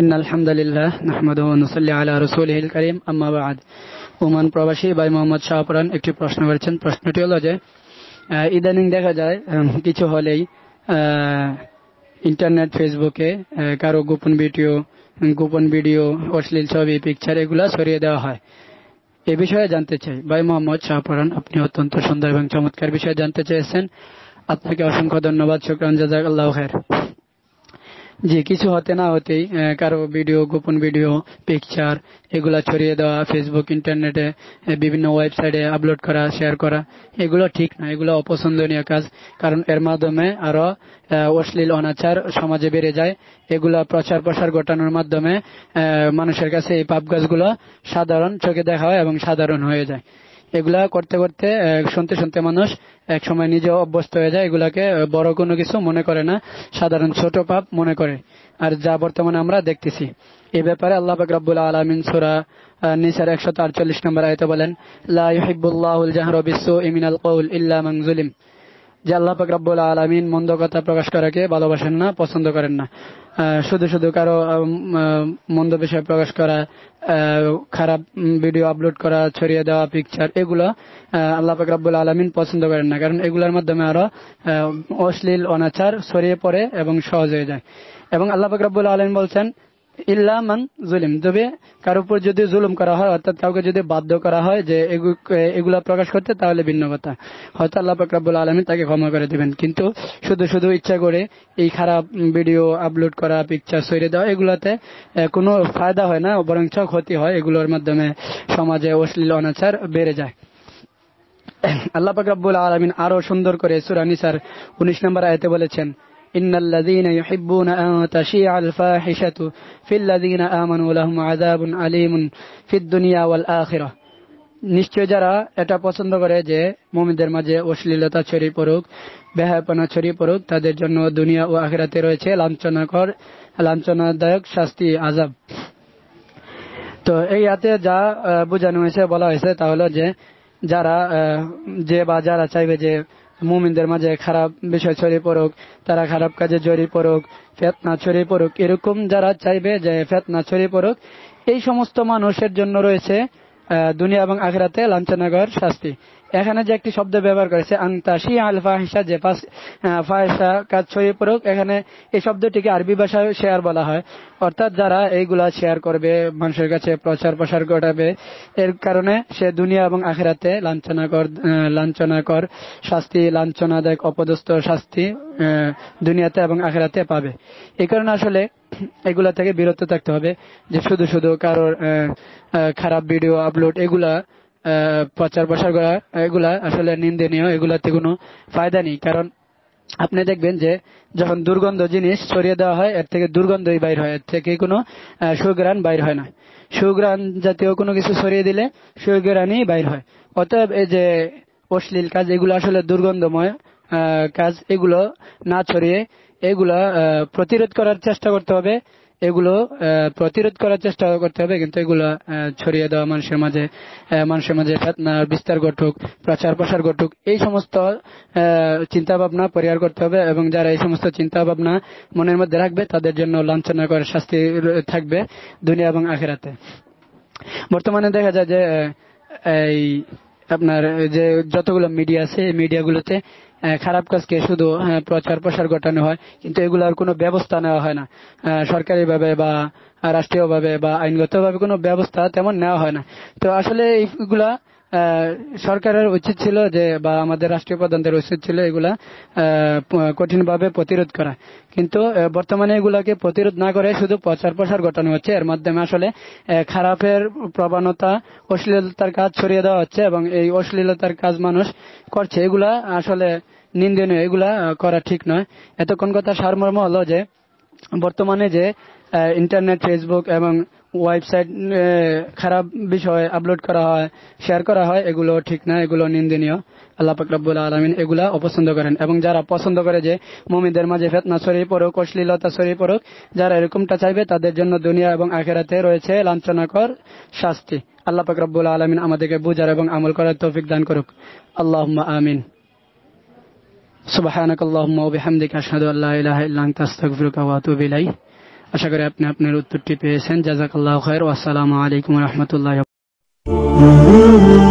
ان الحمد لله نحمده ونصلي على رسوله الكريم اما بعد Oman প্রবাসী ভাই মোহাম্মদ শাহপুরান একটি প্রশ্ন করেছেন প্রশ্নটি হল যে ইদানিং দেখা যায় কিছু হলেই ইন্টারনেট ফেসবুকে কারো গোপন ভিডিও গোপন ভিডিও অশ্লীল ছবি পিকচার এগুলো সরিয়ে দেওয়া হয় এ বিষয়ে জানতে চাই ভাই মোহাম্মদ শাহপুরান আপনি অত্যন্ত সুন্দর এবং চমৎকার বিষয়ে জানতে চেয়েছেন আপনাকে অসংখ্য ধন্যবাদ শুক্রান জাজাক আল্লাহ খের যে কিছু হতে না হতেই কারো ভিডিও গোপন ভিডিও পিকচার এগুলা ছড়িয়ে দেওয়া ফেসবুক ইন্টারনেটে বিভিন্ন ওয়েবসাইটে আপলোড করা শেয়ার করা এগুলো ঠিক না এগুলো অপছন্দনীয় কাজ কারণ এর মাধ্যমে আরো অশ্লীল অনাচার সমাজে বেড়ে যায় এগুলা প্রচার প্রসার ঘটানোর মাধ্যমে মানুষের কাছে এই পাপ গাছগুলো সাধারণ চোখে দেখা হয় এবং সাধারণ হয়ে যায় এগুলা করতে করতে শুনতে শুনতে মানুষ এক সময় নিজে অভ্যস্ত হয়ে যায় এগুলাকে বড় কোনো কিছু মনে করে না সাধারণ ছোট পাপ মনে করে আর যা বর্তমানে আমরা দেখতেছি এ ব্যাপারে আল্লাহ বাকরাবুল আলমিন সুরা নিসার একশো আটচল্লিশ নম্বর আয়তে বলেন লাহিবুল্লাহুল জাহরবিস ইমিনাল কৌল ইল্লা মঞ্জুলিম যে আল্লাহ পাক আলমিন মন্দ কথা প্রকাশ করাকে ভালোবাসেন না পছন্দ করেন না শুধু শুধু কারো মন্দ বিষয় প্রকাশ করা খারাপ ভিডিও আপলোড করা ছড়িয়ে দেওয়া পিকচার এগুলো আল্লাহ পাক রব্বুল আলমিন পছন্দ করেন না কারণ এগুলোর মাধ্যমে আরো অশ্লীল অনাচার ছড়িয়ে পড়ে এবং সহজ হয়ে যায় এবং আল্লাহ পাক রব্বুল আলমিন বলছেন ইল্লামান জুলিম তবে উপর যদি জুলুম করা হয় অর্থাৎ কাউকে যদি বাধ্য করা হয় যে এগুলা প্রকাশ করতে তাহলে ভিন্ন কথা হয়তো আল্লাহ আলমী তাকে ক্ষমা করে দেবেন কিন্তু শুধু শুধু ইচ্ছা করে এই খারাপ ভিডিও আপলোড করা পিকচার সরিয়ে দেওয়া এগুলাতে কোনো ফায়দা হয় না বরঞ্চ ক্ষতি হয় এগুলোর মাধ্যমে সমাজে অশ্লীল অনাচার বেড়ে যায় আল্লাহ পাক আলমিন আরো সুন্দর করে সুরানিসার উনিশ নম্বর আয়তে বলেছেন إن الذين يحبون أن تشيع الفاحشة في الذين آمنوا لهم عذاب عليم في الدنيا والآخرة নিশ্চয় যারা এটা পছন্দ করে যে মোমিনদের মাঝে অশ্লীলতা ছড়িয়ে পড়ুক বেহায়পনা ছড়িয়ে পড়ুক তাদের জন্য দুনিয়া ও আখেরাতে রয়েছে লাঞ্ছনাকর লাঞ্ছনাদায়ক শাস্তি আজাব তো এই হাতে যা বোঝানো হয়েছে বলা হয়েছে তা হলো যে যারা যে বা যারা চাইবে যে মুমিনদের মাঝে খারাপ বিষয় ছড়িয়ে পড়ুক তারা খারাপ কাজে জড়িয়ে পড়ুক ফেতনা ছড়িয়ে পড়ুক এরকম যারা চাইবে যে ফেতনা ছড়িয়ে পড়ুক এই সমস্ত মানুষের জন্য রয়েছে দুনিয়া এবং আখরাতে লাঞ্ছনাগর শাস্তি এখানে যে একটি শব্দ ব্যবহার করেছে আন্তাশি আল ফাহিসা যে ফাহিসা কাজ ছড়িয়ে পড়ুক এখানে এই শব্দটিকে আরবি ভাষায় শেয়ার বলা হয় অর্থাৎ যারা এইগুলা শেয়ার করবে মানুষের কাছে প্রচার প্রসার ঘটাবে এর কারণে সে দুনিয়া এবং আখেরাতে লাঞ্ছনাকর লাঞ্ছনাকর শাস্তি লাঞ্ছনাদায়ক অপদস্থ শাস্তি দুনিয়াতে এবং আখেরাতে পাবে এ কারণে আসলে এগুলা থেকে বিরত থাকতে হবে যে শুধু শুধু কারোর খারাপ ভিডিও আপলোড এগুলা প্রচার প্রসার করা এগুলা আসলে নিন্দনীয় এগুলাতে কোনো ফায়দা নেই কারণ আপনি দেখবেন যে যখন দুর্গন্ধ জিনিস ছড়িয়ে দেওয়া হয় এর থেকে দুর্গন্ধই বাইর হয় এর থেকে কোনো সুগ্রাণ বাইর হয় না সুগ্রাণ জাতীয় কোনো কিছু ছড়িয়ে দিলে সুগ্রাণই বাইর হয় অতএব এই যে অশ্লীল কাজ এগুলো আসলে দুর্গন্ধময় কাজ এগুলো না ছড়িয়ে এগুলো প্রতিরোধ করার চেষ্টা করতে হবে এগুলো প্রতিরোধ করার চেষ্টা করতে হবে কিন্তু এগুলো ছড়িয়ে দেওয়া মানুষের মাঝে মানুষের মাঝে বিস্তার ঘটুক প্রচার প্রসার ঘটুক এই সমস্ত চিন্তা ভাবনা পরিহার করতে হবে এবং যারা এই সমস্ত চিন্তা ভাবনা মনের মধ্যে রাখবে তাদের জন্য লাঞ্ছনা করে শাস্তি থাকবে দুনিয়া এবং আখেরাতে বর্তমানে দেখা যায় যে এই আপনার যে যতগুলো মিডিয়া আছে এই মিডিয়াগুলোতে খারাপ কাজকে শুধু প্রচার প্রসার ঘটানো হয় কিন্তু এগুলোর কোনো ব্যবস্থা নেওয়া হয় না সরকারি ভাবে বা রাষ্ট্রীয় ভাবে বা আইনগত ভাবে কোনো ব্যবস্থা তেমন নেওয়া হয় না তো আসলে এইগুলা সরকারের উচিত ছিল যে বা আমাদের রাষ্ট্রীয় প্রধানদের উচিত ছিল এগুলা কঠিনভাবে প্রতিরোধ করা কিন্তু বর্তমানে এগুলাকে প্রতিরোধ না করে শুধু প্রচার প্রসার ঘটানো হচ্ছে এর মাধ্যমে আসলে খারাপের প্রবণতা অশ্লীলতার কাজ ছড়িয়ে দেওয়া হচ্ছে এবং এই অশ্লীলতার কাজ মানুষ করছে এগুলা আসলে নিন্দনীয় এগুলা করা ঠিক নয় এতক্ষণ কথা সারমর্ম হলো যে বর্তমানে যে ইন্টারনেট ফেসবুক এবং ওয়েবসাইট খারাপ বিষয় আপলোড করা হয় শেয়ার করা হয় এগুলো ঠিক না এগুলো নিন্দনীয় আল্লাহ পাকরাবুল আলমিন এগুলো অপছন্দ করেন এবং যারা পছন্দ করে যে মমিদের মাঝে ফেতনা ছড়িয়ে পড়ুক অশ্লীলতা ছড়িয়ে পড়ুক যারা এরকমটা চাইবে তাদের জন্য দুনিয়া এবং আখেরাতে রয়েছে লাঞ্ছনাকর শাস্তি আল্লাহ পাকরাবুল আলমিন আমাদেরকে বুঝার এবং আমল করার তৌফিক দান করুক আল্লাহ আমিন সুবাহ আল্লাহ وبحمدك أشهد أن لا إله إلا أنت أستغفرك اشا کریں اپنے اپنے رت پٹی پیش ہیں جزاک اللہ خیر السلام علیکم ورحمۃ اللہ